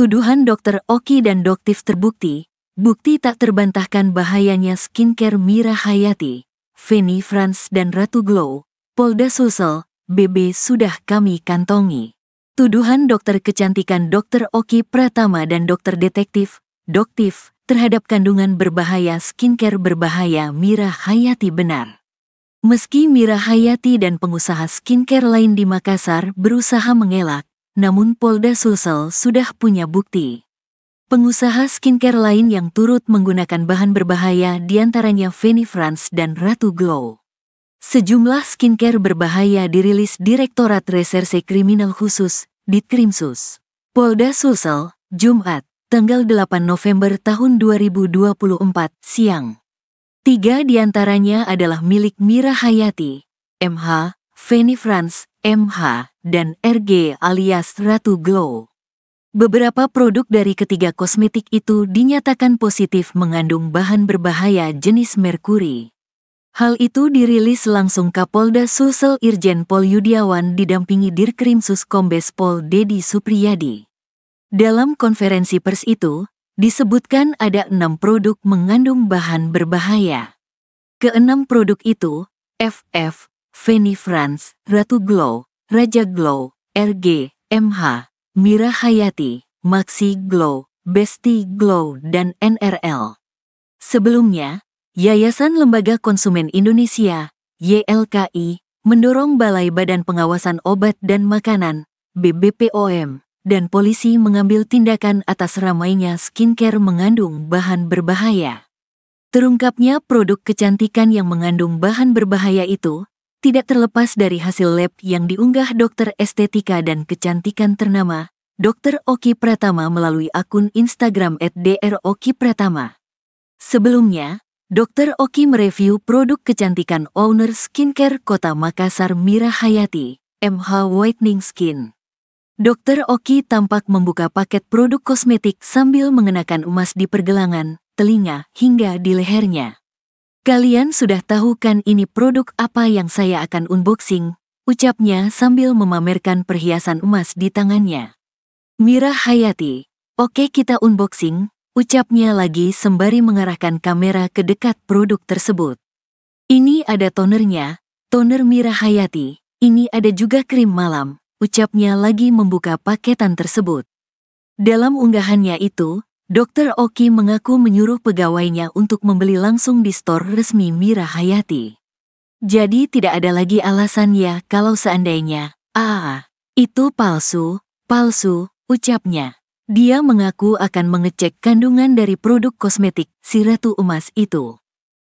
Tuduhan Dokter Oki dan Doktif terbukti, bukti tak terbantahkan bahayanya skincare Mira Hayati, Feni Franz dan Ratu Glow, Polda Sulsel, BB sudah kami kantongi. Tuduhan dokter kecantikan Dokter Oki Pratama dan dokter detektif, Doktif, terhadap kandungan berbahaya skincare berbahaya Mira Hayati benar. Meski Mira Hayati dan pengusaha skincare lain di Makassar berusaha mengelak, namun Polda Sulsel sudah punya bukti. Pengusaha skincare lain yang turut menggunakan bahan berbahaya diantaranya Veni France dan Ratu Glow. Sejumlah skincare berbahaya dirilis Direktorat Reserse Kriminal Khusus, Ditkrimsus. Polda Sulsel, Jumat, tanggal 8 November tahun 2024, siang. Tiga diantaranya adalah milik Mira Hayati, MH, Fanny France, MH, dan RG alias Ratu Glow. Beberapa produk dari ketiga kosmetik itu dinyatakan positif mengandung bahan berbahaya jenis merkuri. Hal itu dirilis langsung Kapolda Sulsel Irjen Pol Yudiawan didampingi Dirkrimsus Kombes Pol Dedi Supriyadi. Dalam konferensi pers itu, disebutkan ada enam produk mengandung bahan berbahaya. Keenam produk itu, FF, Fanny Franz, Ratu Glow, Raja Glow, RG, MH, Mira Hayati, Maxi Glow, Besti Glow, dan NRL. Sebelumnya, Yayasan Lembaga Konsumen Indonesia, YLKI, mendorong Balai Badan Pengawasan Obat dan Makanan, BBPOM, dan polisi mengambil tindakan atas ramainya skincare mengandung bahan berbahaya. Terungkapnya produk kecantikan yang mengandung bahan berbahaya itu tidak terlepas dari hasil lab yang diunggah dokter estetika dan kecantikan ternama, Dr. Oki Pratama melalui akun Instagram at Pratama. Sebelumnya, Dr. Oki mereview produk kecantikan owner skincare kota Makassar Mira Hayati, MH Whitening Skin. Dr. Oki tampak membuka paket produk kosmetik sambil mengenakan emas di pergelangan, telinga, hingga di lehernya. Kalian sudah tahu kan ini produk apa yang saya akan unboxing? Ucapnya sambil memamerkan perhiasan emas di tangannya. Mira Hayati, oke kita unboxing, ucapnya lagi sembari mengarahkan kamera ke dekat produk tersebut. Ini ada tonernya, toner Mira Hayati, ini ada juga krim malam, ucapnya lagi membuka paketan tersebut. Dalam unggahannya itu, Dr. Oki mengaku menyuruh pegawainya untuk membeli langsung di store resmi Mira Hayati. Jadi tidak ada lagi alasan ya kalau seandainya, ah, itu palsu, palsu, ucapnya. Dia mengaku akan mengecek kandungan dari produk kosmetik si Ratu Emas itu.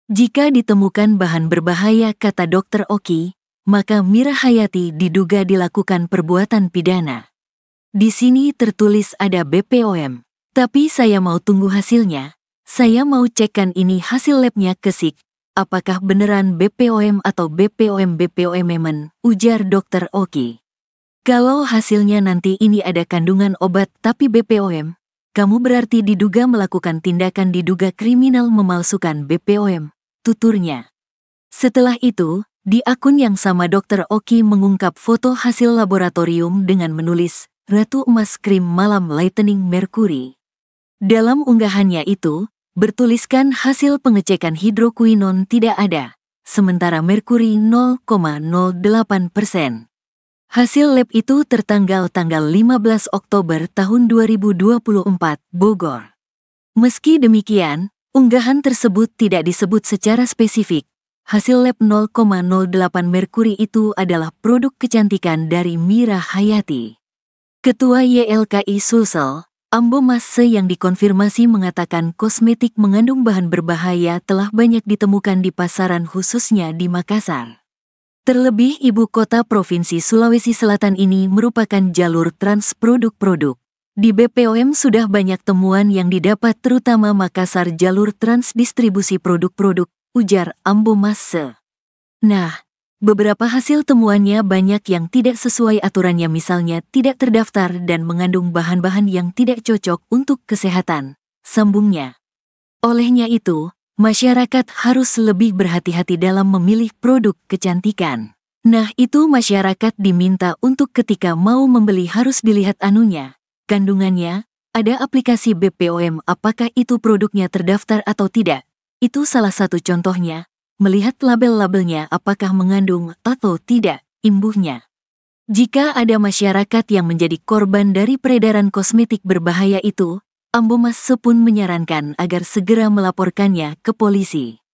Jika ditemukan bahan berbahaya kata Dr. Oki, maka Mira Hayati diduga dilakukan perbuatan pidana. Di sini tertulis ada BPOM. Tapi saya mau tunggu hasilnya. Saya mau cekkan ini hasil labnya ke SIK. Apakah beneran BPOM atau BPOM BPOM memen, ujar Dr. Oki. Kalau hasilnya nanti ini ada kandungan obat tapi BPOM, kamu berarti diduga melakukan tindakan diduga kriminal memalsukan BPOM, tuturnya. Setelah itu, di akun yang sama Dr. Oki mengungkap foto hasil laboratorium dengan menulis Ratu Emas Krim Malam Lightning Mercury. Dalam unggahannya itu, bertuliskan hasil pengecekan hidroquinon tidak ada, sementara merkuri 0,08 persen. Hasil lab itu tertanggal tanggal 15 Oktober tahun 2024, Bogor. Meski demikian, unggahan tersebut tidak disebut secara spesifik. Hasil lab 0,08 merkuri itu adalah produk kecantikan dari Mira Hayati. Ketua YLKI Sulsel, Ambo Masse yang dikonfirmasi mengatakan kosmetik mengandung bahan berbahaya telah banyak ditemukan di pasaran khususnya di Makassar. Terlebih ibu kota Provinsi Sulawesi Selatan ini merupakan jalur trans produk-produk. Di BPOM sudah banyak temuan yang didapat terutama Makassar jalur trans distribusi produk-produk, ujar Ambo Masse. Nah, Beberapa hasil temuannya banyak yang tidak sesuai aturannya misalnya tidak terdaftar dan mengandung bahan-bahan yang tidak cocok untuk kesehatan, sambungnya. Olehnya itu, masyarakat harus lebih berhati-hati dalam memilih produk kecantikan. Nah itu masyarakat diminta untuk ketika mau membeli harus dilihat anunya, kandungannya, ada aplikasi BPOM apakah itu produknya terdaftar atau tidak. Itu salah satu contohnya, melihat label-labelnya apakah mengandung atau tidak imbuhnya. Jika ada masyarakat yang menjadi korban dari peredaran kosmetik berbahaya itu, Ambomas Sepun menyarankan agar segera melaporkannya ke polisi.